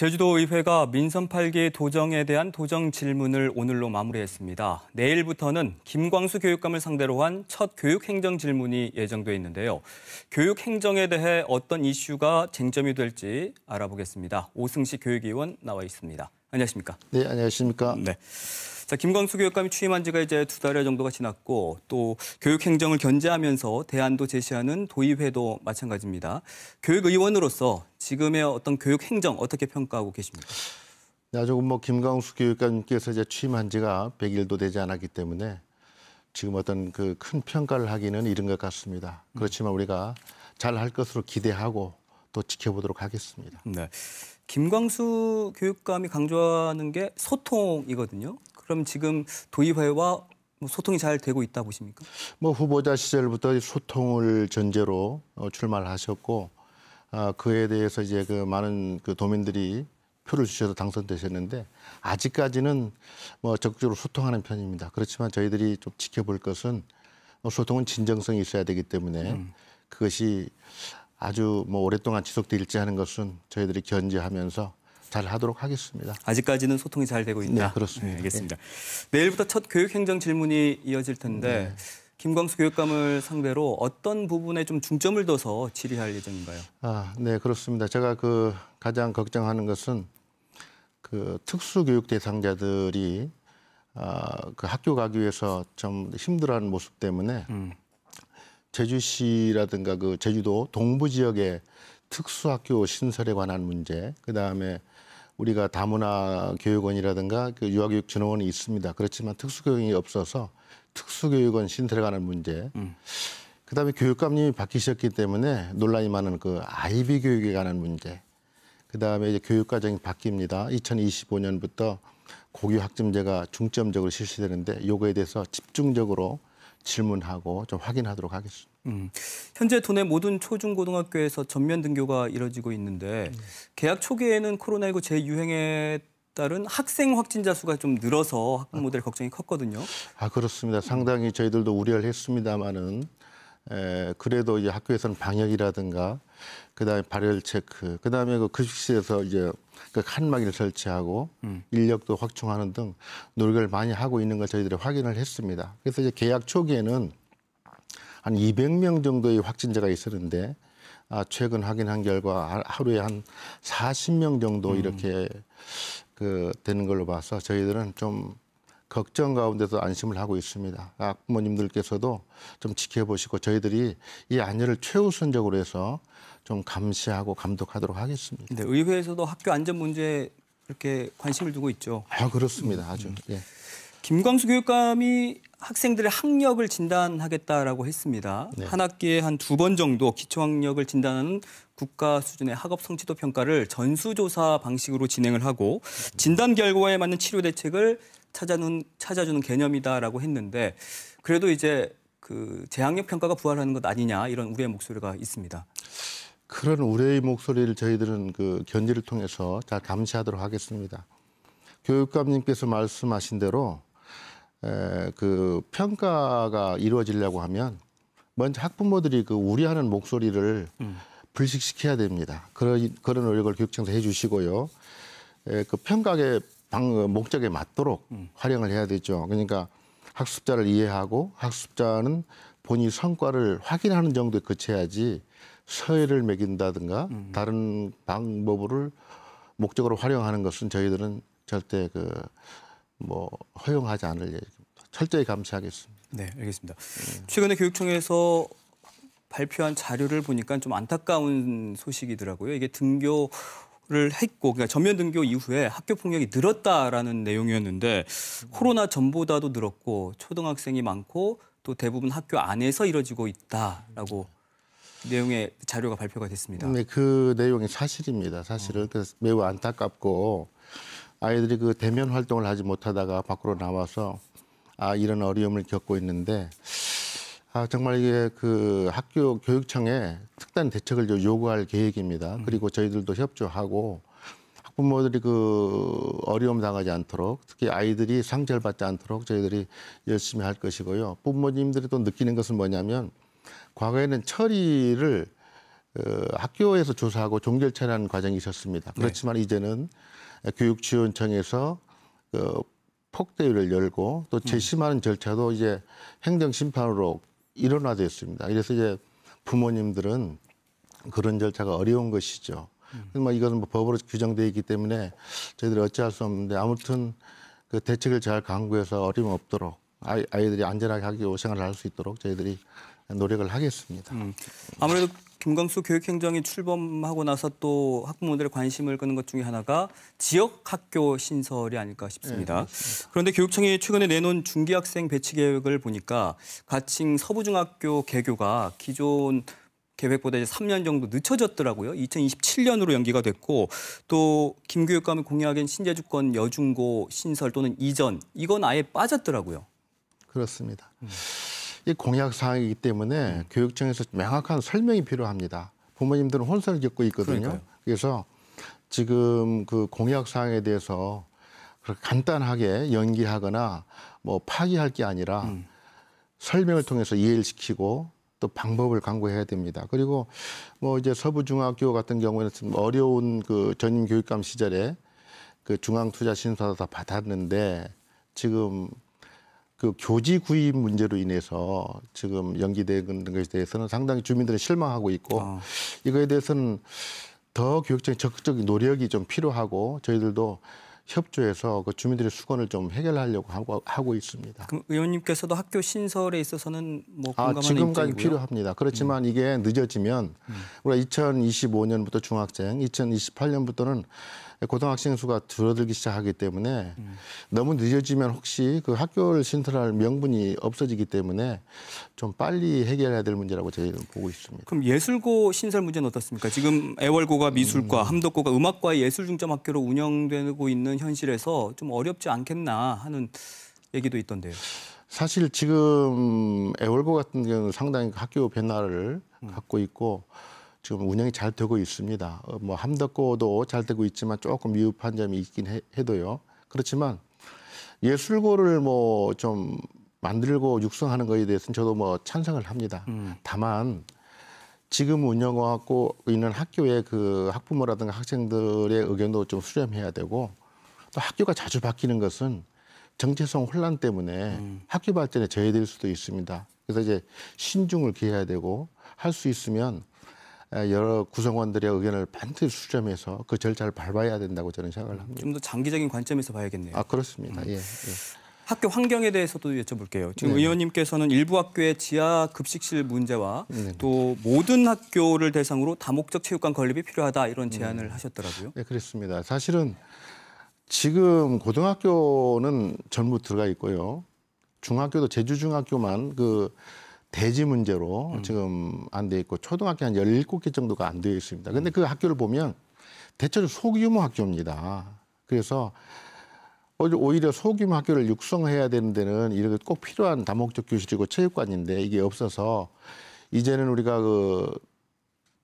제주도의회가 민선 8기 도정에 대한 도정 질문을 오늘로 마무리했습니다. 내일부터는 김광수 교육감을 상대로 한 첫 교육행정 질문이 예정돼 있는데요. 교육행정에 대해 어떤 이슈가 쟁점이 될지 알아보겠습니다. 오승식 교육위원 나와 있습니다. 안녕하십니까? 네, 안녕하십니까? 네. 자, 김광수 교육감이 취임한 지가 이제 두 달여 정도가 지났고 또 교육 행정을 견제하면서 대안도 제시하는 도입회도 마찬가지입니다. 교육 의원으로서 지금의 어떤 교육 행정 어떻게 평가하고 계십니까? 야, 네, 조금 뭐 김광수 교육감께서 이제 취임한 지가 100일도 되지 않았기 때문에 지금 어떤 그 큰 평가를 하기는 이른 것 같습니다. 음. 그렇지만 우리가 잘 할 것으로 기대하고 또 지켜보도록 하겠습니다. 네. 김광수 교육감이 강조하는 게 소통이거든요. 그럼 지금 도의회와 뭐 소통이 잘 되고 있다 보십니까? 뭐 후보자 시절부터 소통을 전제로 어, 출마를 하셨고 아, 그에 대해서 이제 그 많은 그 도민들이 표를 주셔서 당선되셨는데 아직까지는 뭐 적극적으로 소통하는 편입니다. 그렇지만 저희들이 좀 지켜볼 것은 어, 소통은 진정성이 있어야 되기 때문에 음. 그것이 아주 뭐 오랫동안 지속될지 하는 것은 저희들이 견제하면서 잘 하도록 하겠습니다. 아직까지는 소통이 잘 되고 있다. 네, 그렇습니다. 네, 알겠습니다. 내일부터 첫 교육행정 질문이 이어질 텐데 네. 김광수 교육감을 상대로 어떤 부분에 좀 중점을 둬서 질의할 예정인가요? 아, 네, 그렇습니다. 제가 그 가장 걱정하는 것은 그 특수교육 대상자들이 아, 그 학교 가기 위해서 좀 힘들어하는 모습 때문에 음. 제주시라든가 그 제주도 동부 지역에 특수학교 신설에 관한 문제, 그 다음에 우리가 다문화 교육원이라든가 그 유아교육 진흥원이 있습니다. 그렇지만 특수교육이 없어서 특수교육원 신설에 관한 문제. 음. 그다음에 교육감님이 바뀌셨기 때문에 논란이 많은 그 아이비 교육에 관한 문제. 그다음에 이제 교육과정이 바뀝니다. 2025년부터 고교 학점제가 중점적으로 실시되는데 요거에 대해서 집중적으로 질문하고 좀 확인하도록 하겠습니다. 음, 현재 도내 모든 초중고등학교에서 전면 등교가 이뤄지고 있는데 음. 개학 초기에는 코로나19 재유행에 따른 학생 확진자 수가 좀 늘어서 학부모들 걱정이 컸거든요. 아 그렇습니다. 상당히 저희들도 우려를 했습니다만은 에, 그래도 이제 학교에서는 방역이라든가 그다음에 발열 체크, 그다음에 그 급식실에서 이제 그 칸막이를 설치하고 음. 인력도 확충하는 등 노력을 많이 하고 있는 걸 저희들이 확인을 했습니다. 그래서 이제 계약 초기에는 한 200명 정도의 확진자가 있었는데 아, 최근 확인한 결과 하루에 한 40명 정도 음. 이렇게 음. 그 되는 걸로 봐서 저희들은 좀 걱정 가운데서 안심을 하고 있습니다. 학부모님들께서도 좀 지켜보시고 저희들이 이 안전을 최우선적으로 해서 좀 감시하고 감독하도록 하겠습니다. 네, 의회에서도 학교 안전 문제 에 이렇게 관심을 두고 있죠. 아 그렇습니다. 아주. 음. 예. 김광수 교육감이 학생들의 학력을 진단하겠다라고 했습니다. 네. 한 학기에 한 두 번 정도 기초학력을 진단하는 국가 수준의 학업 성취도 평가를 전수조사 방식으로 진행을 하고 진단 결과에 맞는 치료 대책을 찾아주는, 찾아주는 개념이다라고 했는데 그래도 이제 그 재학력 평가가 부활하는 것 아니냐 이런 우려의 목소리가 있습니다. 그런 우려의 목소리를 저희들은 그 견지를 통해서 잘 감시하도록 하겠습니다. 교육감님께서 말씀하신 대로 에, 그 평가가 이루어지려고 하면 먼저 학부모들이 그 우려하는 목소리를 음. 불식시켜야 됩니다. 그런 그런 노력을 교육청에서 해주시고요. 에, 그 평가의 방 어, 목적에 맞도록 음. 활용을 해야 되죠. 그러니까 학습자를 이해하고 학습자는 본인 성과를 확인하는 정도에 그쳐야지 서해를 매긴다든가 음, 음. 다른 방법을 목적으로 활용하는 것은 저희들은 절대 그 뭐 허용하지 않을 예정입니다. 철저히 감시하겠습니다. 네, 알겠습니다. 음. 최근에 교육청에서 발표한 자료를 보니까 좀 안타까운 소식이더라고요. 이게 등교 를 했고 그러니까 전면 등교 이후에 학교 폭력이 늘었다라는 내용이었는데 코로나 전보다도 늘었고 초등학생이 많고 또 대부분 학교 안에서 이뤄지고 있다라고 내용의 자료가 발표가 됐습니다. 네, 그 내용이 사실입니다. 사실은 어. 그래서 매우 안타깝고 아이들이 그 대면 활동을 하지 못하다가 밖으로 나와서 아 이런 어려움을 겪고 있는데 아, 정말 이게 그 학교 교육청에 특단 대책을 요구할 계획입니다. 음. 그리고 저희들도 협조하고 학부모들이 그 어려움 당하지 않도록 특히 아이들이 상처를 받지 않도록 저희들이 열심히 할 것이고요. 부모님들이 또 느끼는 것은 뭐냐면 과거에는 처리를 어, 학교에서 조사하고 종결 처리하는 과정이 있었습니다. 네. 그렇지만 네. 이제는 교육지원청에서 그 어, 폭대위를 열고 또 음. 재심하는 절차도 이제 행정심판으로 일어나됐습니다 그래서 이제 부모님들은 그런 절차가 어려운 것이죠. 뭐 이것은 뭐 법으로 규정되어 있기 때문에 저희들이 어찌할 수 없는데 아무튼 그 대책을 잘 강구해서 어림없도록 아이, 아이들이 안전하게 하기 위해 생활을 할 수 있도록 저희들이 노력을 하겠습니다. 음. 아무래도 김광수 교육행정이 출범하고 나서 또 학부모들의 관심을 끄는 것 중에 하나가 지역 학교 신설이 아닐까 싶습니다. 네, 그런데 교육청이 최근에 내놓은 중기학생 배치 계획을 보니까 가칭 서부중학교 개교가 기존 계획보다 이제 3년 정도 늦춰졌더라고요. 2027년으로 연기가 됐고 또 김교육감이 공약인 신재주권 여중고 신설 또는 이전 이건 아예 빠졌더라고요. 그렇습니다. 음. 공약 사항이기 때문에 음. 교육청에서 명확한 설명이 필요합니다. 부모님들은 혼선을 겪고 있거든요. 그러니까요. 그래서 지금 그 공약 사항에 대해서 그렇게 간단하게 연기하거나 뭐 파기할 게 아니라 음. 설명을 통해서 이해를 시키고 또 방법을 강구해야 됩니다. 그리고 뭐 이제 서부중학교 같은 경우에는 좀 어려운 그 전임 교육감 시절에 그 중앙투자심사도 다 받았는데 지금 그 교지 구입 문제로 인해서 지금 연기되는 것에 대해서는 상당히 주민들이 실망하고 있고 아. 이거에 대해서는 더 교육적인 적극적인 노력이 좀 필요하고 저희들도 협조해서 그 주민들의 수건을 좀 해결하려고 하고, 하고 있습니다. 그럼 의원님께서도 학교 신설에 있어서는 뭐 아, 공감하는 아, 지금까지 입장이고요? 필요합니다. 그렇지만 음. 이게 늦어지면 음. 우리가 2025년부터 중학생, 2028년부터는 고등학생 수가 줄어들기 시작하기 때문에 음. 너무 늦어지면 혹시 그 학교를 신설할 명분이 없어지기 때문에 좀 빨리 해결해야 될 문제라고 저희는 보고 있습니다. 그럼 예술고 신설 문제는 어떻습니까? 지금 애월고가 미술과, 음. 함덕고가 음악과 예술 중점 학교로 운영되고 있는 현실에서 좀 어렵지 않겠나 하는 얘기도 있던데요. 사실 지금 애월고 같은 경우는 상당히 학교 변화를 음. 갖고 있고 지금 운영이 잘 되고 있습니다. 어, 뭐 함덕고도 잘 되고 있지만 조금 미흡한 점이 있긴 해, 해도요. 그렇지만 예술고를 뭐 좀 만들고 육성하는 것에 대해서는 저도 뭐 찬성을 합니다. 음. 다만 지금 운영하고 있는 학교의 그 학부모라든가 학생들의 의견도 좀 수렴해야 되고 또 학교가 자주 바뀌는 것은 정체성 혼란 때문에 음. 학교 발전에 저해될 수도 있습니다. 그래서 이제 신중을 기해야 되고 할 수 있으면 여러 구성원들의 의견을 반드시 수렴해서 그 절차를 밟아야 된다고 저는 생각을 합니다. 좀 더 장기적인 관점에서 봐야겠네요. 아 그렇습니다. 음. 예, 예. 학교 환경에 대해서도 여쭤볼게요. 지금 네. 의원님께서는 일부 학교의 지하 급식실 문제와 네. 네. 또 모든 학교를 대상으로 다목적 체육관 건립이 필요하다 이런 음. 제안을 네. 하셨더라고요. 네, 그렇습니다. 사실은 지금 고등학교는 전부 들어가 있고요. 중학교도 제주 중학교만 그 대지 문제로 음. 지금 안 돼 있고 초등학교 한 17개 정도가 안 되어 있습니다. 근데 음. 그 학교를 보면 대체로 소규모 학교입니다. 그래서 오히려 소규모 학교를 육성해야 되는 데는 이렇게 꼭 필요한 다목적 교실이고 체육관인데 이게 없어서 이제는 우리가 그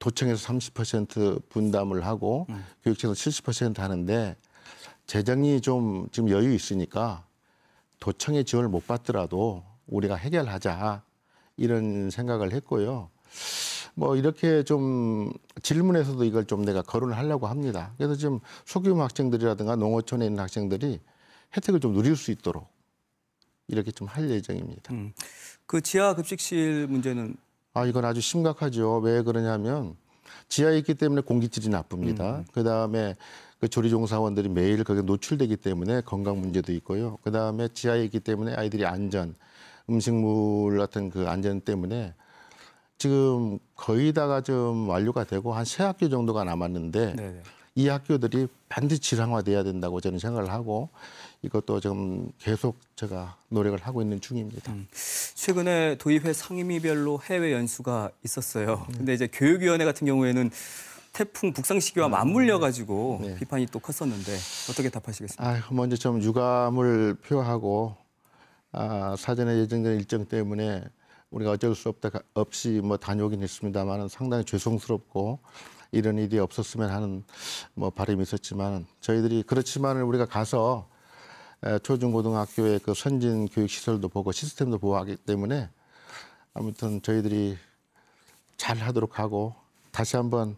도청에서 30% 분담을 하고 음. 교육청에서 70% 하는데 재정이 좀 지금 여유 있으니까 도청의 지원을 못 받더라도 우리가 해결하자 이런 생각을 했고요. 뭐 이렇게 좀 질문에서도 이걸 좀 내가 거론을 하려고 합니다. 그래서 지금 소규모 학생들이라든가 농어촌에 있는 학생들이 혜택을 좀 누릴 수 있도록 이렇게 좀 할 예정입니다. 음. 그 지하 급식실 문제는 아 이건 아주 심각하죠. 왜 그러냐면 지하에 있기 때문에 공기질이 나쁩니다. 음. 음. 그다음에 그 조리 종사원들이 매일 거기에 노출되기 때문에 건강 문제도 있고요. 그다음에 지하에 있기 때문에 아이들이 안전 음식물 같은 그 안전 때문에 지금 거의 다가 좀 완료가 되고 한 세 학교 정도가 남았는데 네네. 네. 이 학교들이 반드시 지상화돼야 된다고 저는 생각을 하고 이것도 지금 계속 제가 노력을 하고 있는 중입니다. 음. 최근에 도의회 상임위별로 해외 연수가 있었어요. 음. 근데 이제 교육위원회 같은 경우에는 태풍 북상 시기와 아, 맞물려 가지고 네. 비판이 또 컸었는데 어떻게 답하시겠습니까? 아, 먼저 좀 유감을 표하고 아, 사전에 예정된 일정 때문에 우리가 어쩔 수 없다 없이 뭐 다녀오긴 했습니다만 상당히 죄송스럽고 이런 일이 없었으면 하는 뭐 바람이 있었지만 저희들이 그렇지만 우리가 가서 초중고등학교의 그 선진 교육 시설도 보고 시스템도 보호하기 때문에 아무튼 저희들이 잘 하도록 하고 다시 한번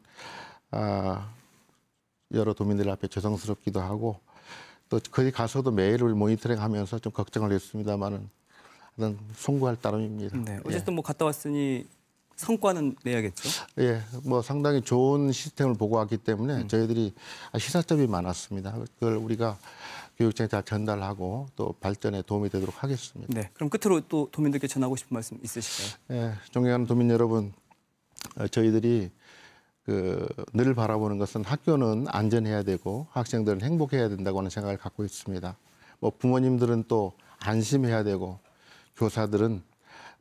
아 여러 도민들 앞에 죄송스럽기도 하고 또 거기 가서도 매일을 모니터링하면서 좀 걱정을 했습니다만은 일단 송구할 따름입니다. 네, 예. 어쨌든 예. 뭐 갔다 왔으니 성과는 내야겠죠. 예, 뭐 상당히 좋은 시스템을 보고 왔기 때문에 음. 저희들이 시사점이 많았습니다. 그걸 우리가 교육청에 다 전달하고 또 발전에 도움이 되도록 하겠습니다. 네, 그럼 끝으로 또 도민들께 전하고 싶은 말씀 있으실까요? 예, 존경하는 도민 여러분, 어, 저희들이 그늘 바라보는 것은 학교는 안전해야 되고 학생들은 행복해야 된다고 하는 생각을 갖고 있습니다. 뭐 부모님들은 또 안심해야 되고 교사들은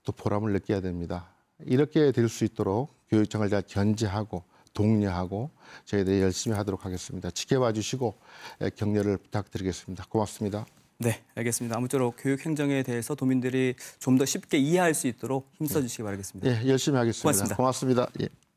또 보람을 느껴야 됩니다. 이렇게 될 수 있도록 교육청을 잘 견제하고 독려하고 저희들이 열심히 하도록 하겠습니다. 지켜봐 주시고 예, 격려를 부탁드리겠습니다. 고맙습니다. 네, 알겠습니다. 아무쪼록 교육 행정에 대해서 도민들이 좀 더 쉽게 이해할 수 있도록 힘써 예. 주시기 바라겠습니다. 예, 열심히 하겠습니다. 고맙습니다. 고맙습니다. 예.